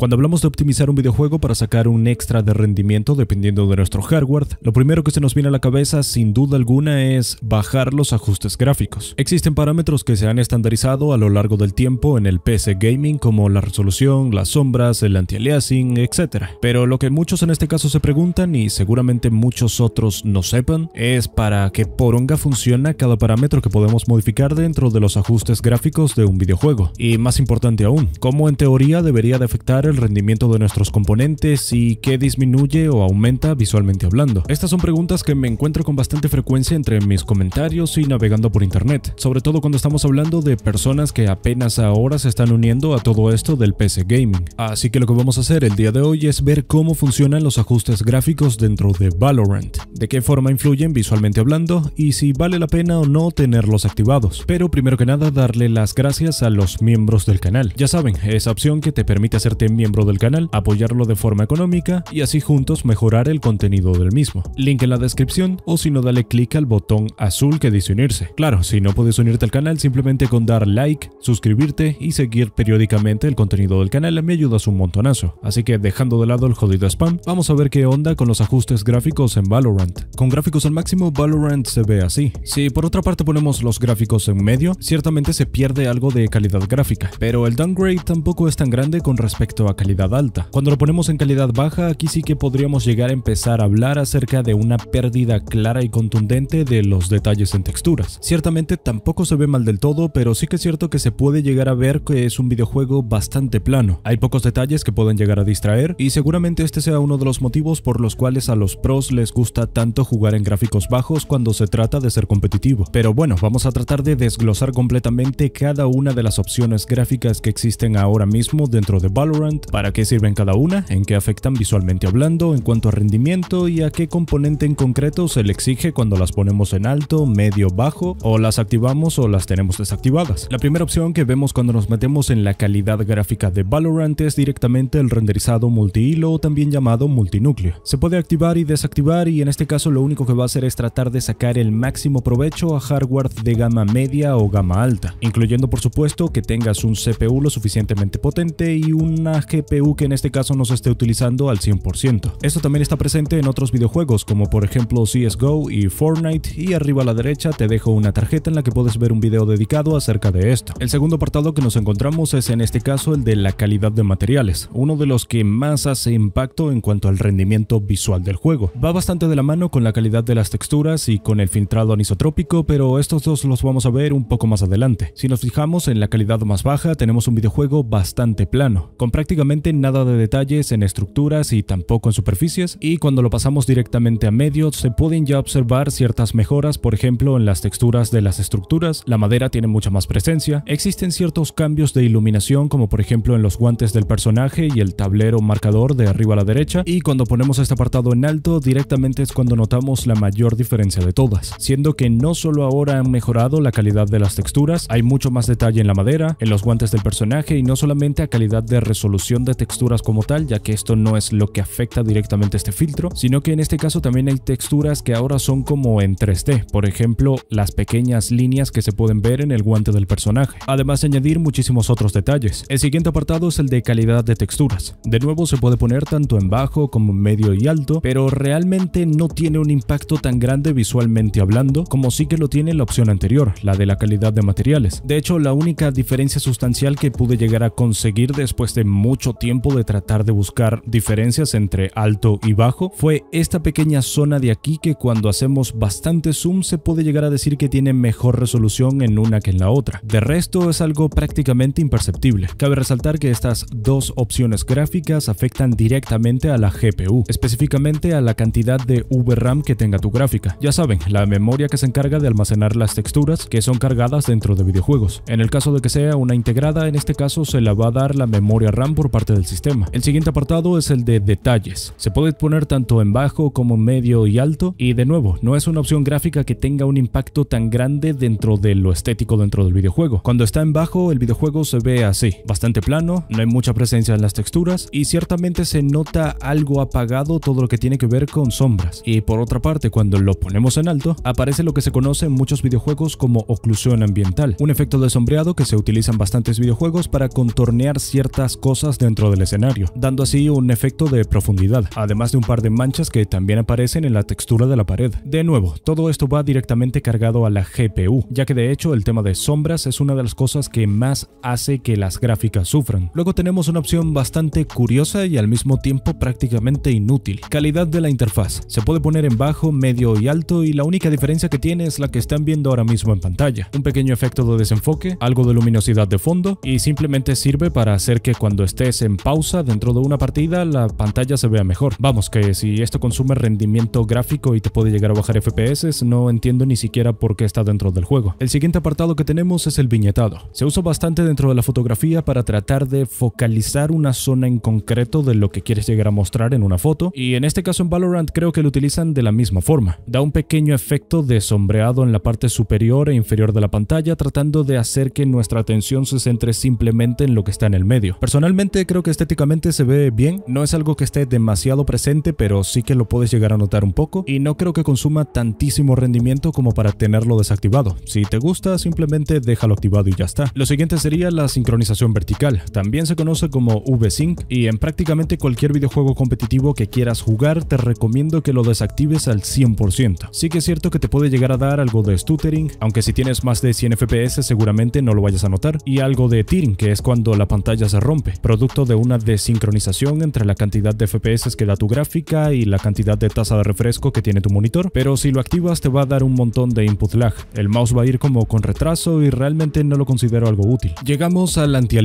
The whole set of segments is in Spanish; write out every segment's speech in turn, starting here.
Cuando hablamos de optimizar un videojuego para sacar un extra de rendimiento dependiendo de nuestro hardware, lo primero que se nos viene a la cabeza sin duda alguna es bajar los ajustes gráficos. Existen parámetros que se han estandarizado a lo largo del tiempo en el PC gaming como la resolución, las sombras, el anti-aliasing, etc. Pero lo que muchos en este caso se preguntan y seguramente muchos otros no sepan, es para qué poronga funciona cada parámetro que podemos modificar dentro de los ajustes gráficos de un videojuego. Y más importante aún, cómo en teoría debería de afectar el rendimiento de nuestros componentes y qué disminuye o aumenta visualmente hablando? Estas son preguntas que me encuentro con bastante frecuencia entre mis comentarios y navegando por internet, sobre todo cuando estamos hablando de personas que apenas ahora se están uniendo a todo esto del PC Gaming. Así que lo que vamos a hacer el día de hoy es ver cómo funcionan los ajustes gráficos dentro de Valorant, de qué forma influyen visualmente hablando y si vale la pena o no tenerlos activados. Pero primero que nada darle las gracias a los miembros del canal. Ya saben, esa opción que te permite hacerte miembro del canal, apoyarlo de forma económica y así juntos mejorar el contenido del mismo. Link en la descripción o si no dale clic al botón azul que dice unirse. Claro, si no puedes unirte al canal simplemente con dar like, suscribirte y seguir periódicamente el contenido del canal me ayudas un montonazo. Así que dejando de lado el jodido spam, vamos a ver qué onda con los ajustes gráficos en Valorant. Con gráficos al máximo, Valorant se ve así. Si por otra parte ponemos los gráficos en medio, ciertamente se pierde algo de calidad gráfica, pero el downgrade tampoco es tan grande con respecto a calidad alta. Cuando lo ponemos en calidad baja, aquí sí que podríamos llegar a empezar a hablar acerca de una pérdida clara y contundente de los detalles en texturas. Ciertamente tampoco se ve mal del todo, pero sí que es cierto que se puede llegar a ver que es un videojuego bastante plano. Hay pocos detalles que pueden llegar a distraer y seguramente este sea uno de los motivos por los cuales a los pros les gusta tanto jugar en gráficos bajos cuando se trata de ser competitivo. Pero bueno, vamos a tratar de desglosar completamente cada una de las opciones gráficas que existen ahora mismo dentro de Valorant para qué sirven cada una, en qué afectan visualmente hablando, en cuanto a rendimiento y a qué componente en concreto se le exige cuando las ponemos en alto, medio, bajo, o las activamos o las tenemos desactivadas. La primera opción que vemos cuando nos metemos en la calidad gráfica de Valorant es directamente el renderizado multihilo o también llamado multinúcleo. Se puede activar y desactivar y en este caso lo único que va a hacer es tratar de sacar el máximo provecho a hardware de gama media o gama alta, incluyendo por supuesto que tengas un CPU lo suficientemente potente y una GPU que en este caso no se esté utilizando al 100%. Esto también está presente en otros videojuegos como por ejemplo CSGO y Fortnite y arriba a la derecha te dejo una tarjeta en la que puedes ver un video dedicado acerca de esto. El segundo apartado que nos encontramos es en este caso el de la calidad de materiales, uno de los que más hace impacto en cuanto al rendimiento visual del juego. Va bastante de la mano con la calidad de las texturas y con el filtrado anisotrópico, pero estos dos los vamos a ver un poco más adelante. Si nos fijamos en la calidad más baja tenemos un videojuego bastante plano, con prácticamente nada de detalles en estructuras y tampoco en superficies, y cuando lo pasamos directamente a medio se pueden ya observar ciertas mejoras, por ejemplo en las texturas de las estructuras, la madera tiene mucha más presencia, existen ciertos cambios de iluminación como por ejemplo en los guantes del personaje y el tablero marcador de arriba a la derecha, y cuando ponemos este apartado en alto directamente es cuando notamos la mayor diferencia de todas, siendo que no solo ahora han mejorado la calidad de las texturas, hay mucho más detalle en la madera, en los guantes del personaje y no solamente a calidad de resolución de texturas como tal, ya que esto no es lo que afecta directamente este filtro, sino que en este caso también hay texturas que ahora son como en 3D, por ejemplo, las pequeñas líneas que se pueden ver en el guante del personaje. Además de añadir muchísimos otros detalles. El siguiente apartado es el de calidad de texturas. De nuevo se puede poner tanto en bajo como en medio y alto, pero realmente no tiene un impacto tan grande visualmente hablando como sí que lo tiene la opción anterior, la de la calidad de materiales. De hecho, la única diferencia sustancial que pude llegar a conseguir después de mucho tiempo de tratar de buscar diferencias entre alto y bajo fue esta pequeña zona de aquí que cuando hacemos bastante zoom se puede llegar a decir que tiene mejor resolución en una que en la otra. De resto es algo prácticamente imperceptible. Cabe resaltar que estas dos opciones gráficas afectan directamente a la GPU, específicamente a la cantidad de VRAM que tenga tu gráfica. Ya saben, la memoria que se encarga de almacenar las texturas que son cargadas dentro de videojuegos. En el caso de que sea una integrada, en este caso se la va a dar la memoria RAM por parte del sistema. El siguiente apartado es el de detalles. Se puede poner tanto en bajo como medio y alto y de nuevo, no es una opción gráfica que tenga un impacto tan grande dentro de lo estético dentro del videojuego. Cuando está en bajo, el videojuego se ve así, bastante plano, no hay mucha presencia en las texturas y ciertamente se nota algo apagado todo lo que tiene que ver con sombras. Y por otra parte, cuando lo ponemos en alto, aparece lo que se conoce en muchos videojuegos como oclusión ambiental, un efecto de sombreado que se utiliza en bastantes videojuegos para contornear ciertas cosas dentro del escenario, dando así un efecto de profundidad, además de un par de manchas que también aparecen en la textura de la pared. De nuevo, todo esto va directamente cargado a la GPU, ya que de hecho el tema de sombras es una de las cosas que más hace que las gráficas sufran. Luego tenemos una opción bastante curiosa y al mismo tiempo prácticamente inútil. Calidad de la interfaz. Se puede poner en bajo, medio y alto y la única diferencia que tiene es la que están viendo ahora mismo en pantalla. Un pequeño efecto de desenfoque, algo de luminosidad de fondo y simplemente sirve para hacer que cuando esté en pausa dentro de una partida, la pantalla se vea mejor. Vamos, que si esto consume rendimiento gráfico y te puede llegar a bajar FPS, no entiendo ni siquiera por qué está dentro del juego. El siguiente apartado que tenemos es el viñetado. Se usa bastante dentro de la fotografía para tratar de focalizar una zona en concreto de lo que quieres llegar a mostrar en una foto, y en este caso en Valorant creo que lo utilizan de la misma forma. Da un pequeño efecto de sombreado en la parte superior e inferior de la pantalla, tratando de hacer que nuestra atención se centre simplemente en lo que está en el medio. Personalmente creo que estéticamente se ve bien, no es algo que esté demasiado presente, pero sí que lo puedes llegar a notar un poco y no creo que consuma tantísimo rendimiento como para tenerlo desactivado. Si te gusta, simplemente déjalo activado y ya está. Lo siguiente sería la sincronización vertical, también se conoce como VSync y en prácticamente cualquier videojuego competitivo que quieras jugar te recomiendo que lo desactives al 100%. Sí que es cierto que te puede llegar a dar algo de stuttering, aunque si tienes más de 100 FPS seguramente no lo vayas a notar, y algo de tearing, que es cuando la pantalla se rompe, producto de una desincronización entre la cantidad de FPS que da tu gráfica y la cantidad de tasa de refresco que tiene tu monitor, pero si lo activas te va a dar un montón de input lag. El mouse va a ir como con retraso y realmente no lo considero algo útil. Llegamos al anti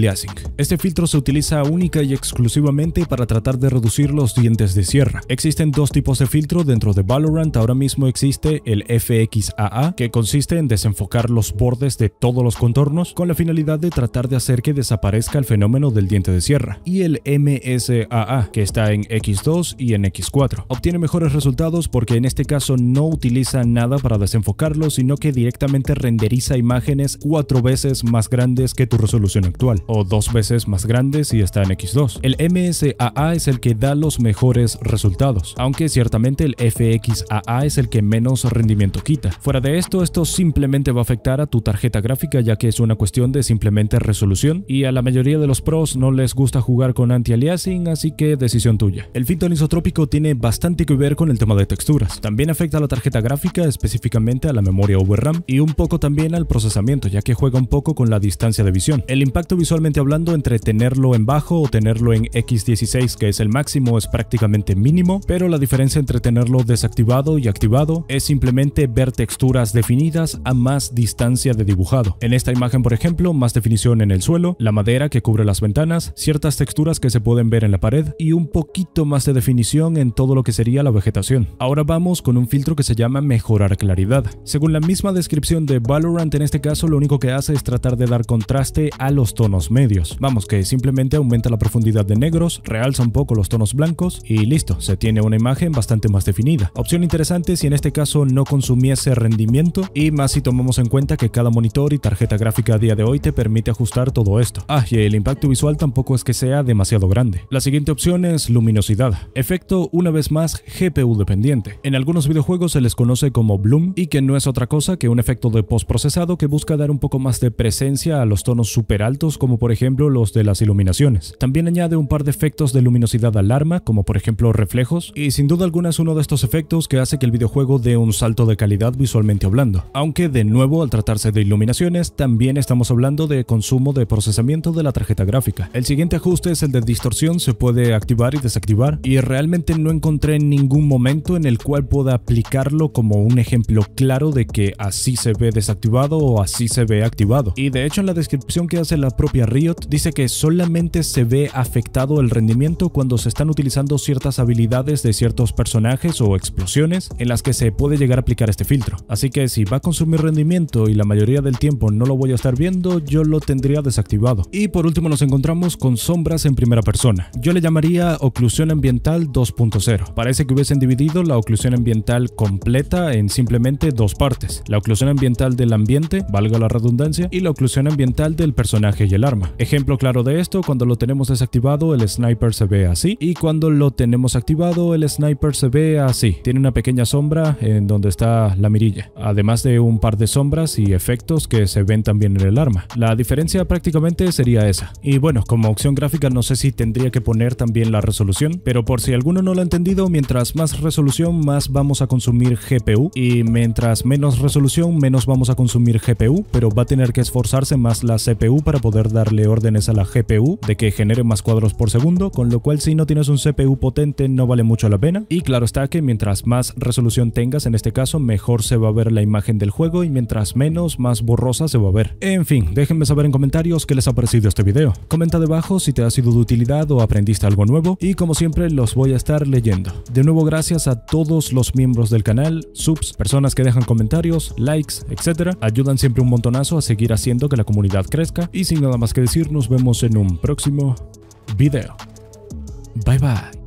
Este filtro se utiliza única y exclusivamente para tratar de reducir los dientes de sierra. Existen dos tipos de filtro dentro de Valorant, ahora mismo existe el FXAA, que consiste en desenfocar los bordes de todos los contornos con la finalidad de tratar de hacer que desaparezca el fenómeno del diente de Sierra, y el MSAA, que está en X2 y en X4. Obtiene mejores resultados porque en este caso no utiliza nada para desenfocarlo, sino que directamente renderiza imágenes cuatro veces más grandes que tu resolución actual, o dos veces más grandes si está en X2. El MSAA es el que da los mejores resultados, aunque ciertamente el FXAA es el que menos rendimiento quita. Fuera de esto, esto simplemente va a afectar a tu tarjeta gráfica ya que es una cuestión de simplemente resolución y a la mayoría de los pros no les les gusta jugar con anti-aliasing, así que decisión tuya. El filtro anisotrópico tiene bastante que ver con el tema de texturas. También afecta a la tarjeta gráfica, específicamente a la memoria VRAM, y un poco también al procesamiento, ya que juega un poco con la distancia de visión. El impacto visualmente hablando entre tenerlo en bajo o tenerlo en X16, que es el máximo, es prácticamente mínimo, pero la diferencia entre tenerlo desactivado y activado es simplemente ver texturas definidas a más distancia de dibujado. En esta imagen, por ejemplo, más definición en el suelo, la madera que cubre las ventanas, ciertas texturas que se pueden ver en la pared y un poquito más de definición en todo lo que sería la vegetación. Ahora vamos con un filtro que se llama mejorar claridad. Según la misma descripción de Valorant en este caso lo único que hace es tratar de dar contraste a los tonos medios. Vamos que simplemente aumenta la profundidad de negros, realza un poco los tonos blancos y listo, se tiene una imagen bastante más definida. Opción interesante si en este caso no consumiese rendimiento y más si tomamos en cuenta que cada monitor y tarjeta gráfica a día de hoy te permite ajustar todo esto. Ah, y el impacto visual tampoco es que sea demasiado grande. La siguiente opción es luminosidad, efecto una vez más GPU dependiente. En algunos videojuegos se les conoce como bloom y que no es otra cosa que un efecto de postprocesado que busca dar un poco más de presencia a los tonos super altos como por ejemplo los de las iluminaciones. También añade un par de efectos de luminosidad alarma como por ejemplo reflejos y sin duda alguna es uno de estos efectos que hace que el videojuego dé un salto de calidad visualmente hablando. Aunque de nuevo al tratarse de iluminaciones también estamos hablando de consumo de procesamiento de la tarjeta gráfica. El el siguiente ajuste es el de distorsión, se puede activar y desactivar y realmente no encontré ningún momento en el cual pueda aplicarlo como un ejemplo claro de que así se ve desactivado o así se ve activado. Y de hecho en la descripción que hace la propia Riot dice que solamente se ve afectado el rendimiento cuando se están utilizando ciertas habilidades de ciertos personajes o explosiones en las que se puede llegar a aplicar este filtro. Así que si va a consumir rendimiento y la mayoría del tiempo no lo voy a estar viendo, yo lo tendría desactivado. Y por último nos encontramos con con sombras en primera persona. Yo le llamaría oclusión ambiental 2.0. Parece que hubiesen dividido la oclusión ambiental completa en simplemente dos partes. La oclusión ambiental del ambiente, valga la redundancia, y la oclusión ambiental del personaje y el arma. Ejemplo claro de esto, cuando lo tenemos desactivado el sniper se ve así y cuando lo tenemos activado el sniper se ve así. Tiene una pequeña sombra en donde está la mirilla, además de un par de sombras y efectos que se ven también en el arma. La diferencia prácticamente sería esa. Y bueno, como gráfica no sé si tendría que poner también la resolución, pero por si alguno no lo ha entendido, mientras más resolución más vamos a consumir GPU y mientras menos resolución menos vamos a consumir GPU, pero va a tener que esforzarse más la CPU para poder darle órdenes a la GPU de que genere más cuadros por segundo, con lo cual si no tienes un CPU potente no vale mucho la pena. Y claro está que mientras más resolución tengas en este caso, mejor se va a ver la imagen del juego y mientras menos, más borrosa se va a ver. En fin, déjenme saber en comentarios qué les ha parecido este video. Comenta debajo si te ha sido de utilidad o aprendiste algo nuevo y como siempre los voy a estar leyendo. De nuevo gracias a todos los miembros del canal, subs, personas que dejan comentarios, likes, etc. Ayudan siempre un montonazo a seguir haciendo que la comunidad crezca y sin nada más que decir nos vemos en un próximo video. Bye bye.